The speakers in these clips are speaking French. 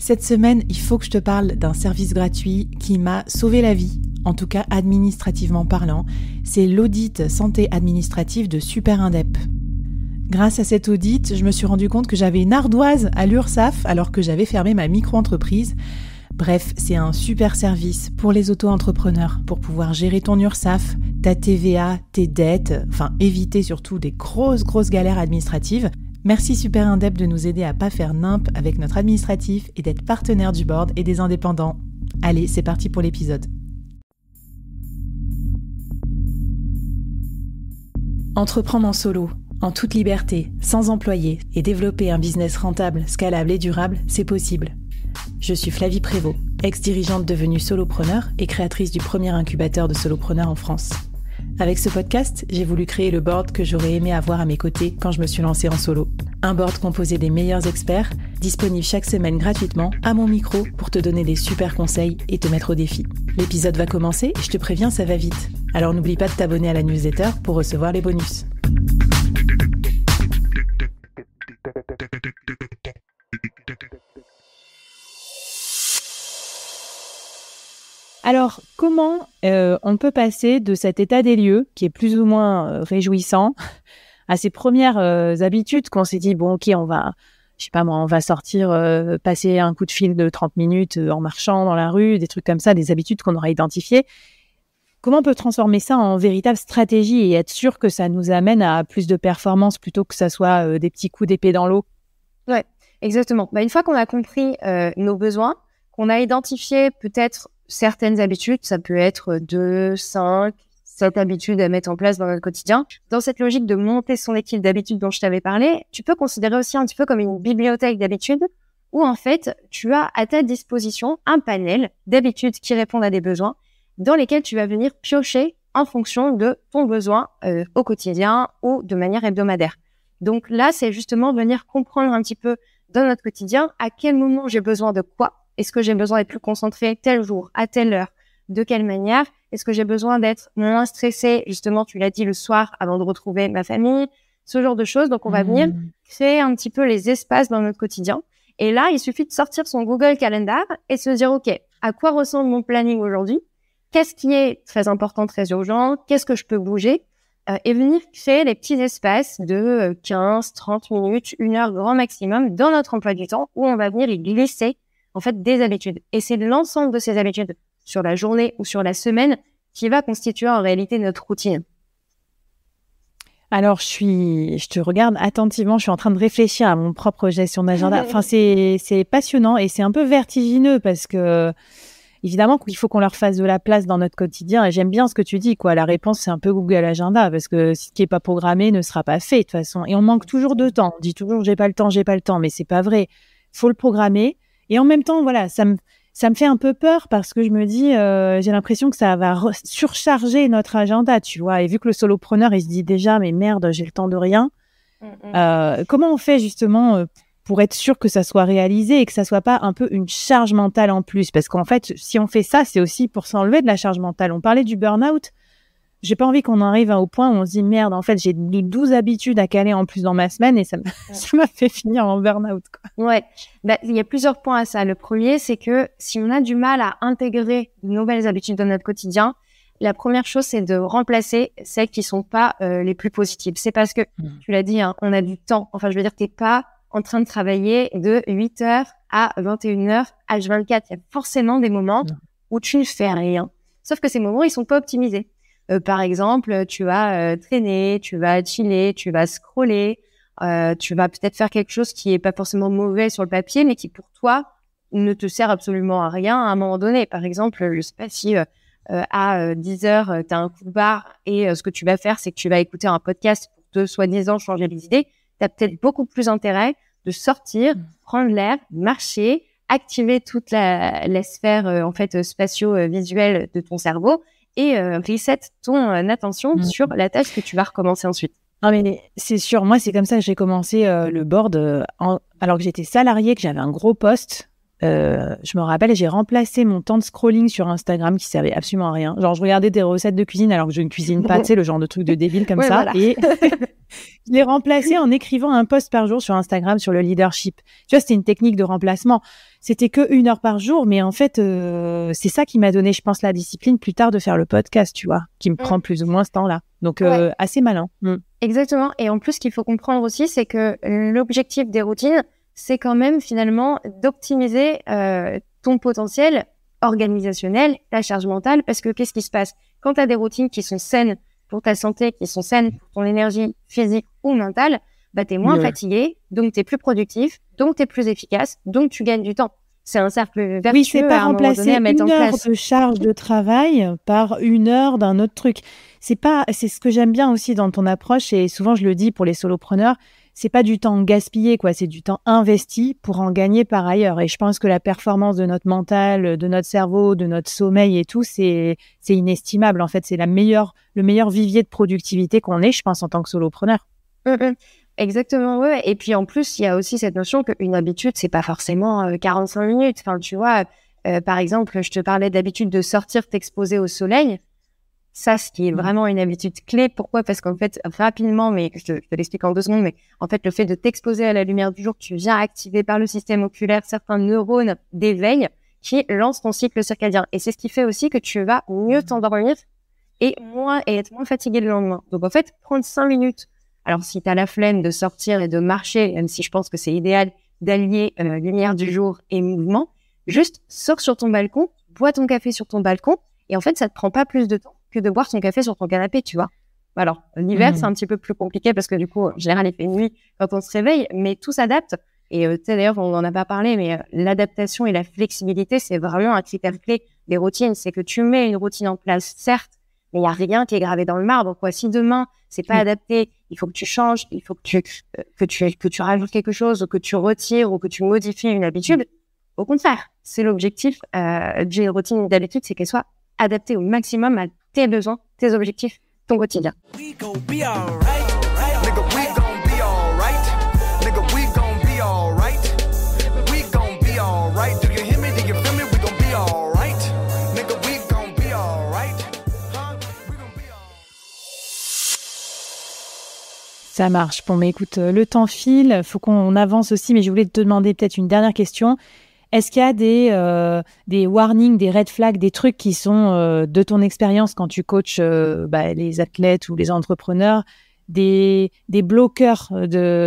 Cette semaine, il faut que je te parle d'un service gratuit qui m'a sauvé la vie, en tout cas administrativement parlant. C'est l'audit santé administrative de Super Indep. Grâce à cet audit, je me suis rendu compte que j'avais une ardoise à l'URSAF alors que j'avais fermé ma micro-entreprise. Bref, c'est un super service pour les auto-entrepreneurs, pour pouvoir gérer ton URSAF, ta TVA, tes dettes, enfin éviter surtout des grosses grosses galères administratives. Merci Super Indep de nous aider à pas faire nimp avec notre administratif et d'être partenaire du board et des indépendants. Allez, c'est parti pour l'épisode. Entreprendre en solo, en toute liberté, sans employés et développer un business rentable, scalable et durable, c'est possible. Je suis Flavie Prévost, ex-dirigeante devenue solopreneur et créatrice du premier incubateur de solopreneurs en France. Avec ce podcast, j'ai voulu créer le board que j'aurais aimé avoir à mes côtés quand je me suis lancée en solo. Un board composé des meilleurs experts, disponible chaque semaine gratuitement à mon micro pour te donner des super conseils et te mettre au défi. L'épisode va commencer je te préviens, ça va vite. Alors n'oublie pas de t'abonner à la newsletter pour recevoir les bonus. Alors, comment euh, on peut passer de cet état des lieux, qui est plus ou moins euh, réjouissant, à ces premières euh, habitudes qu'on s'est dit, bon, ok, on va, je sais pas moi, on va sortir, passer un coup de fil de 30 minutes en marchant dans la rue, des trucs comme ça, des habitudes qu'on aura identifiées. Comment on peut transformer ça en véritable stratégie et être sûr que ça nous amène à plus de performance plutôt que ça soit des petits coups d'épée dans l'eau Ouais, exactement. Bah, une fois qu'on a compris nos besoins, qu'on a identifié peut-être certaines habitudes. Ça peut être 2, 5, 7 habitudes à mettre en place dans notre quotidien. Dans cette logique de monter son équipe d'habitudes dont je t'avais parlé, tu peux considérer aussi un petit peu comme une bibliothèque d'habitudes où en fait, tu as à ta disposition un panel d'habitudes qui répondent à des besoins dans lesquels tu vas venir piocher en fonction de ton besoin euh, au quotidien ou de manière hebdomadaire. Donc là, c'est justement venir comprendre un petit peu dans notre quotidien à quel moment j'ai besoin de quoi est-ce que j'ai besoin d'être plus concentré tel jour, à telle heure, de quelle manière Est-ce que j'ai besoin d'être moins stressé Justement, tu l'as dit le soir avant de retrouver ma famille, ce genre de choses. Donc, on va venir mmh. créer un petit peu les espaces dans notre quotidien. Et là, il suffit de sortir son Google Calendar et se dire, OK, à quoi ressemble mon planning aujourd'hui Qu'est-ce qui est très important, très urgent Qu'est-ce que je peux bouger euh, Et venir créer les petits espaces de 15, euh, 30 minutes, une heure grand maximum dans notre emploi du temps où on va venir y glisser en fait des habitudes. Et c'est l'ensemble de ces habitudes sur la journée ou sur la semaine qui va constituer en réalité notre routine. Alors, je suis, je te regarde attentivement. Je suis en train de réfléchir à mon propre gestion d'agenda. Enfin, c'est, passionnant et c'est un peu vertigineux parce que, évidemment, qu'il faut qu'on leur fasse de la place dans notre quotidien. Et j'aime bien ce que tu dis, quoi. La réponse, c'est un peu Google Agenda parce que ce qui est pas programmé ne sera pas fait de toute façon. Et on manque toujours de temps. On dit toujours, j'ai pas le temps, j'ai pas le temps, mais c'est pas vrai. Faut le programmer. Et en même temps, voilà, ça me, ça me fait un peu peur parce que je me dis, euh, j'ai l'impression que ça va surcharger notre agenda, tu vois. Et vu que le solopreneur, il se dit déjà, mais merde, j'ai le temps de rien. Mm, mm. Euh, comment on fait justement euh, pour être sûr que ça soit réalisé et que ça soit pas un peu une charge mentale en plus Parce qu'en fait, si on fait ça, c'est aussi pour s'enlever de la charge mentale. On parlait du burn-out j'ai pas envie qu'on arrive au point où on se dit merde, en fait, j'ai 12 habitudes à caler en plus dans ma semaine et ça m'a fait finir en burn-out. Ouais, bah, il y a plusieurs points à ça. Le premier, c'est que si on a du mal à intégrer de nouvelles habitudes dans notre quotidien, la première chose, c'est de remplacer celles qui sont pas euh, les plus positives. C'est parce que, mmh. tu l'as dit, hein, on a du temps. Enfin, je veux dire, t'es pas en train de travailler de 8 h à 21 h H24. Il y a forcément des moments mmh. où tu ne fais rien. Sauf que ces moments, ils sont pas optimisés. Euh, par exemple, tu vas euh, traîner, tu vas chiller, tu vas scroller, euh, tu vas peut-être faire quelque chose qui n'est pas forcément mauvais sur le papier, mais qui pour toi ne te sert absolument à rien à un moment donné. Par exemple, je sais pas si à 10 heures, tu as un coup de barre et ce que tu vas faire, c'est que tu vas écouter un podcast pour te soi-disant changer les idées. Tu as peut-être beaucoup plus intérêt de sortir, mmh. prendre l'air, marcher, activer toute la, la sphère en fait spatio-visuelle de ton cerveau et euh, reset ton euh, attention mm. sur la tâche que tu vas recommencer ensuite. Non mais c'est sûr, moi c'est comme ça que j'ai commencé euh, le board alors que j'étais salarié, que j'avais un gros poste. Euh, je me rappelle, j'ai remplacé mon temps de scrolling sur Instagram qui servait absolument à rien. Genre, je regardais des recettes de cuisine alors que je ne cuisine pas, tu sais, le genre de truc de débile comme ça. Et je l'ai remplacé en écrivant un post par jour sur Instagram sur le leadership. Tu vois, c'était une technique de remplacement. C'était que une heure par jour, mais en fait, euh, c'est ça qui m'a donné, je pense, la discipline plus tard de faire le podcast, tu vois, qui me mm. prend plus ou moins ce temps-là. Donc, euh, assez malin. Mm. Exactement. Et en plus, ce qu'il faut comprendre aussi, c'est que l'objectif des routines, c'est quand même finalement d'optimiser euh, ton potentiel organisationnel, ta charge mentale, parce que qu'est-ce qui se passe Quand tu as des routines qui sont saines pour ta santé, qui sont saines pour ton énergie physique ou mentale, bah, tu es moins fatigué, donc tu es plus productif, donc tu es plus efficace, donc tu gagnes du temps. C'est un cercle vertueux. Oui, c'est pas à remplacer un à une heure de charge de travail par une heure d'un autre truc. C'est pas, c'est ce que j'aime bien aussi dans ton approche et souvent je le dis pour les solopreneurs, c'est pas du temps gaspillé, quoi, c'est du temps investi pour en gagner par ailleurs. Et je pense que la performance de notre mental, de notre cerveau, de notre sommeil et tout, c'est, c'est inestimable. En fait, c'est la meilleure, le meilleur vivier de productivité qu'on ait, je pense, en tant que solopreneur. Mmh, mmh. Exactement, ouais. Et puis en plus, il y a aussi cette notion qu'une habitude, c'est pas forcément 45 euh, minutes. Enfin, tu vois, euh, par exemple, je te parlais d'habitude de sortir t'exposer au soleil. Ça, ce qui est mmh. vraiment une habitude clé. Pourquoi Parce qu'en fait, rapidement, mais je te, l'explique en deux secondes, mais en fait, le fait de t'exposer à la lumière du jour, tu viens activer par le système oculaire certains neurones d'éveil qui lancent ton cycle circadien. Et c'est ce qui fait aussi que tu vas mieux t'endormir et moins être moins fatigué le lendemain. Donc en fait, prendre cinq minutes. Alors si tu as la flemme de sortir et de marcher, même si je pense que c'est idéal d'allier euh, lumière du jour et mouvement, juste sors sur ton balcon, bois ton café sur ton balcon et en fait, ça te prend pas plus de temps que de boire son café sur ton canapé, tu vois. Alors, l'hiver, c'est mmh. un petit peu plus compliqué parce que du coup, en général, il fait nuit quand on se réveille, mais tout s'adapte. Et euh, tu sais, d'ailleurs, on n'en a pas parlé, mais euh, l'adaptation et la flexibilité, c'est vraiment un critère clé des routines. C'est que tu mets une routine en place, certes, mais il n'y a rien qui est gravé dans le marbre. Quoi. Si demain, c'est pas mmh. adapté, il faut que tu changes, il faut que tu, euh, que tu, que tu rajoutes quelque chose, ou que tu retires ou que tu modifies une habitude. Au contraire, c'est l'objectif d'une routine d'habitude, c'est qu'elle soit adaptée au maximum à tes besoins, tes objectifs, ton quotidien. Ça marche. Bon, mais écoute, euh, le temps file, faut qu'on avance aussi, mais je voulais te demander peut-être une dernière question. Est-ce qu'il y a des, euh, des warnings, des red flags, des trucs qui sont euh, de ton expérience quand tu coaches euh, bah, les athlètes ou les entrepreneurs, des, des bloqueurs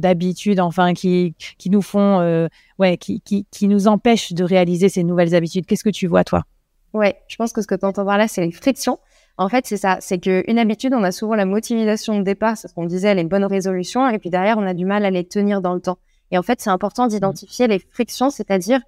d'habitudes, enfin, qui, qui nous font, ouais, qui, qui, qui, nous empêchent de réaliser ces nouvelles habitudes Qu'est-ce que tu vois, toi Ouais, je pense que ce que tu entends par là, c'est les frictions. En fait, c'est ça, c'est qu'une habitude, on a souvent la motivation de départ, c'est ce qu'on disait, les bonnes résolutions, et puis derrière, on a du mal à les tenir dans le temps. Et en fait, c'est important d'identifier les frictions, c'est-à-dire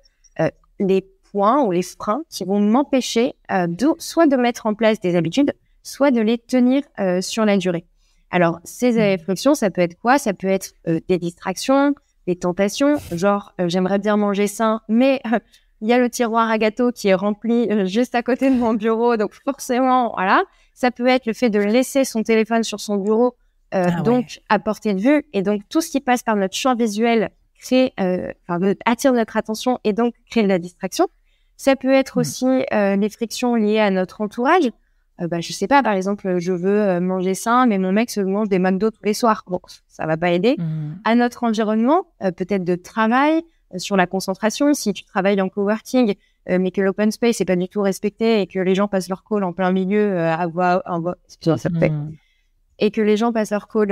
les points ou les freins qui vont m'empêcher euh, soit de mettre en place des habitudes, soit de les tenir euh, sur la durée. Alors, ces réflexions, mmh. ça peut être quoi Ça peut être euh, des distractions, des tentations, genre j'aimerais bien manger sain, mais il y a le tiroir à gâteau qui est rempli juste à côté de mon bureau, donc forcément, voilà. Ça peut être le fait de laisser son téléphone sur son bureau, ah donc à portée de vue, et donc tout ce qui passe par notre champ visuel créer euh, enfin, attire notre attention et donc créer de la distraction. Ça peut être mmh. aussi euh, les frictions liées à notre entourage. Euh, bah, je sais pas, par exemple, je veux euh, manger sain, mais mon mec se mange des McDo tous les soirs. Bon, ça va pas aider. Mmh. À notre environnement, peut-être de travail, sur la concentration. Si tu travailles en coworking, mais que l'open space n'est pas du tout respecté et que les gens passent leur call en plein milieu à en mmh. et que les gens passent leur call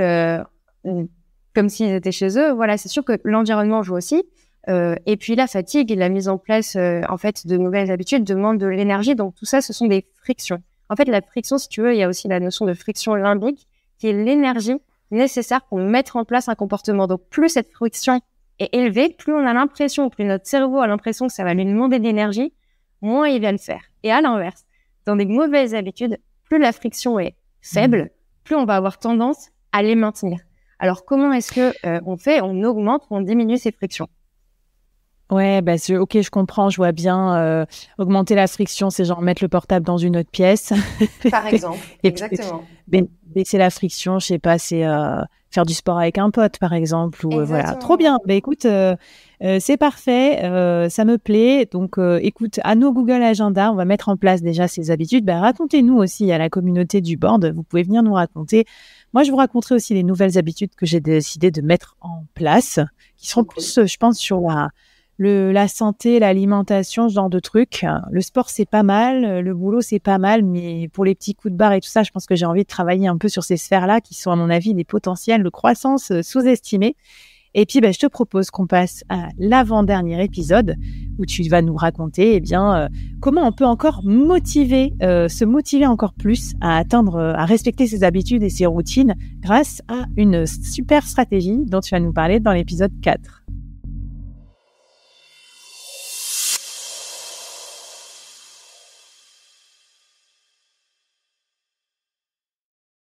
comme s'ils étaient chez eux. Voilà, c'est sûr que l'environnement joue aussi. Euh, et puis la fatigue et la mise en place euh, en fait de nouvelles habitudes demandent de l'énergie. Donc tout ça, ce sont des frictions. En fait, la friction, si tu veux, il y a aussi la notion de friction limbique, qui est l'énergie nécessaire pour mettre en place un comportement. Donc plus cette friction est élevée, plus on a l'impression, plus notre cerveau a l'impression que ça va lui demander de l'énergie, moins il va le faire. Et à l'inverse, dans des mauvaises habitudes, plus la friction est faible, mmh. plus on va avoir tendance à les maintenir. Alors, comment est-ce que euh, on fait On augmente ou on diminue ces frictions Ouais, bah, ok, je comprends, je vois bien. Euh, augmenter la friction, c'est genre mettre le portable dans une autre pièce. Par exemple, exactement. Ben, baisser la friction, je sais pas, c'est euh, faire du sport avec un pote, par exemple, ou voilà. Trop bien. Bah, écoute, c'est parfait, ça me plaît. Donc, écoute, à nos Google Agenda, on va mettre en place déjà ces habitudes. Ben, racontez-nous aussi à la communauté du board. Vous pouvez venir nous raconter moi, je vous raconterai aussi les nouvelles habitudes que j'ai décidé de mettre en place, qui sont plus, euh, je pense, sur la, la santé, l'alimentation, ce genre de trucs. Le sport, c'est pas mal, euh, le boulot, c'est pas mal, mais pour les petits coups de barre et tout ça, je pense que j'ai envie de travailler un peu sur ces sphères-là qui sont, à mon avis, des potentiels de croissance euh, sous-estimés. Et puis, bah, je te propose qu'on passe à l'avant-dernier épisode où tu vas nous raconter eh bien, euh, comment on peut encore motiver, euh, se motiver encore plus à atteindre, euh, à respecter ses habitudes et ses routines grâce à une super stratégie dont tu vas nous parler dans l'épisode 4.